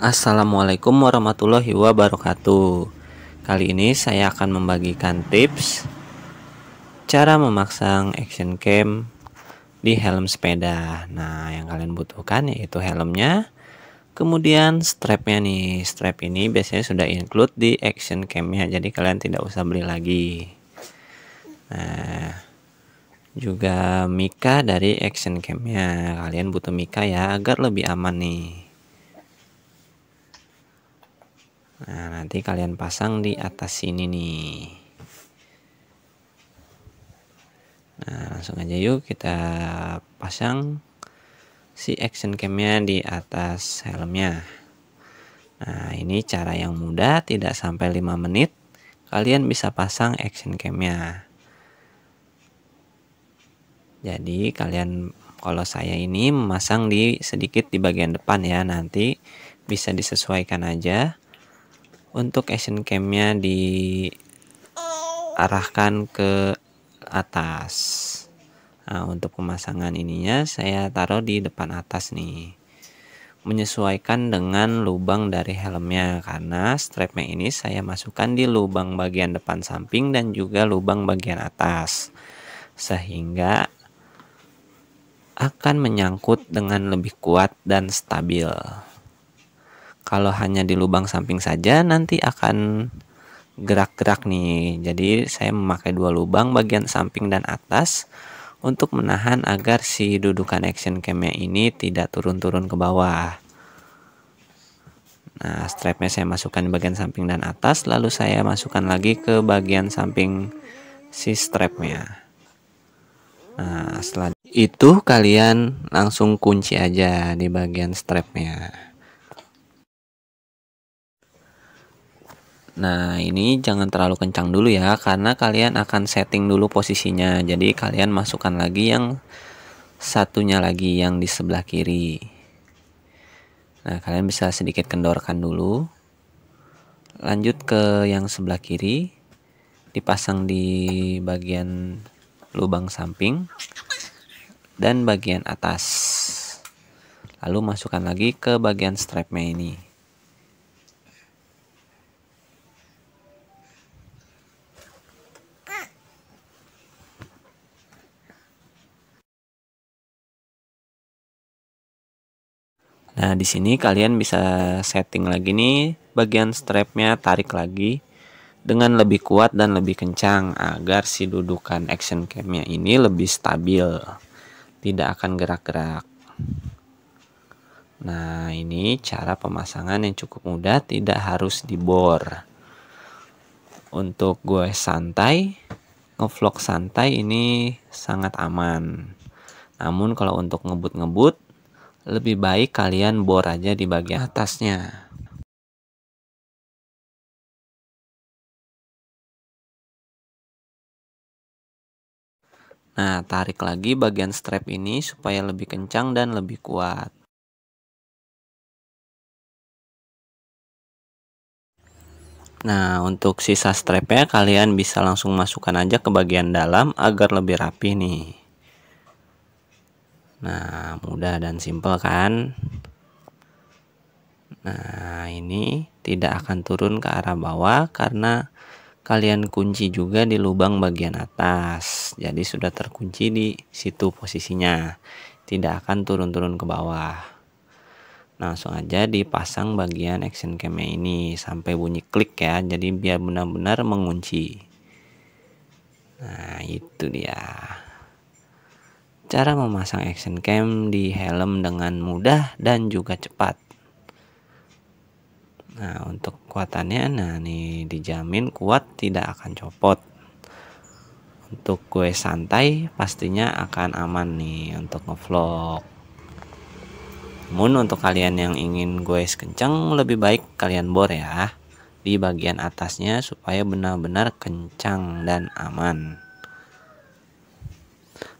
Assalamualaikum warahmatullahi wabarakatuh. Kali ini saya akan membagikan tips cara memasang action cam di helm sepeda. Nah, yang kalian butuhkan yaitu helmnya, kemudian strapnya nih. Strap ini biasanya sudah include di action camnya, jadi kalian tidak usah beli lagi. Nah, juga mika dari action camnya. Kalian butuh mika ya agar lebih aman nih. Nah, nanti kalian pasang di atas sini nih. Nah, langsung aja yuk kita pasang si action camnya di atas helmnya. Nah, ini cara yang mudah, tidak sampai 5 menit. Kalian bisa pasang action camnya. Jadi, kalian kalau saya ini memasang di sedikit di bagian depan ya, nanti bisa disesuaikan aja untuk action camnya diarahkan ke atas nah, untuk pemasangan ininya saya taruh di depan atas nih menyesuaikan dengan lubang dari helmnya karena strapnya ini saya masukkan di lubang bagian depan samping dan juga lubang bagian atas sehingga akan menyangkut dengan lebih kuat dan stabil. Kalau hanya di lubang samping saja nanti akan gerak-gerak nih. Jadi saya memakai dua lubang bagian samping dan atas untuk menahan agar si dudukan action camnya ini tidak turun-turun ke bawah. Nah, strapnya saya masukkan di bagian samping dan atas, lalu saya masukkan lagi ke bagian samping si strapnya. Nah, setelah itu kalian langsung kunci aja di bagian strapnya. Nah ini jangan terlalu kencang dulu ya karena kalian akan setting dulu posisinya jadi kalian masukkan lagi yang satunya lagi yang di sebelah kiri Nah kalian bisa sedikit kendorkan dulu Lanjut ke yang sebelah kiri Dipasang di bagian lubang samping Dan bagian atas Lalu masukkan lagi ke bagian strapnya ini Nah, di sini kalian bisa setting lagi nih bagian strapnya tarik lagi dengan lebih kuat dan lebih kencang agar si dudukan action camnya ini lebih stabil tidak akan gerak-gerak nah ini cara pemasangan yang cukup mudah tidak harus dibor untuk gue santai ngevlog santai ini sangat aman namun kalau untuk ngebut-ngebut lebih baik kalian bor aja di bagian atasnya. Nah, tarik lagi bagian strap ini supaya lebih kencang dan lebih kuat. Nah, untuk sisa strapnya kalian bisa langsung masukkan aja ke bagian dalam agar lebih rapi nih. Nah, mudah dan simple kan? Nah, ini tidak akan turun ke arah bawah karena kalian kunci juga di lubang bagian atas. Jadi sudah terkunci di situ posisinya. Tidak akan turun-turun ke bawah. Nah, langsung aja dipasang bagian action cam ini sampai bunyi klik ya. Jadi biar benar-benar mengunci. Nah, itu dia. Cara memasang action cam di helm dengan mudah dan juga cepat. Nah, untuk kekuatannya nah ini dijamin kuat tidak akan copot. Untuk gue santai pastinya akan aman nih untuk ngevlog. Namun untuk kalian yang ingin gue kenceng lebih baik kalian bor ya di bagian atasnya supaya benar-benar kencang dan aman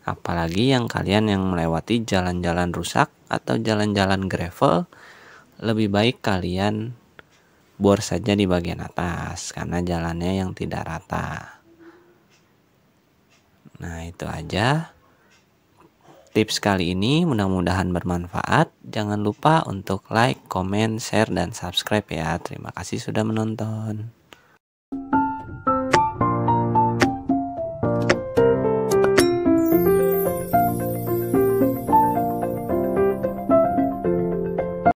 apalagi yang kalian yang melewati jalan-jalan rusak atau jalan-jalan gravel lebih baik kalian bor saja di bagian atas karena jalannya yang tidak rata nah itu aja tips kali ini mudah-mudahan bermanfaat jangan lupa untuk like, comment, share, dan subscribe ya terima kasih sudah menonton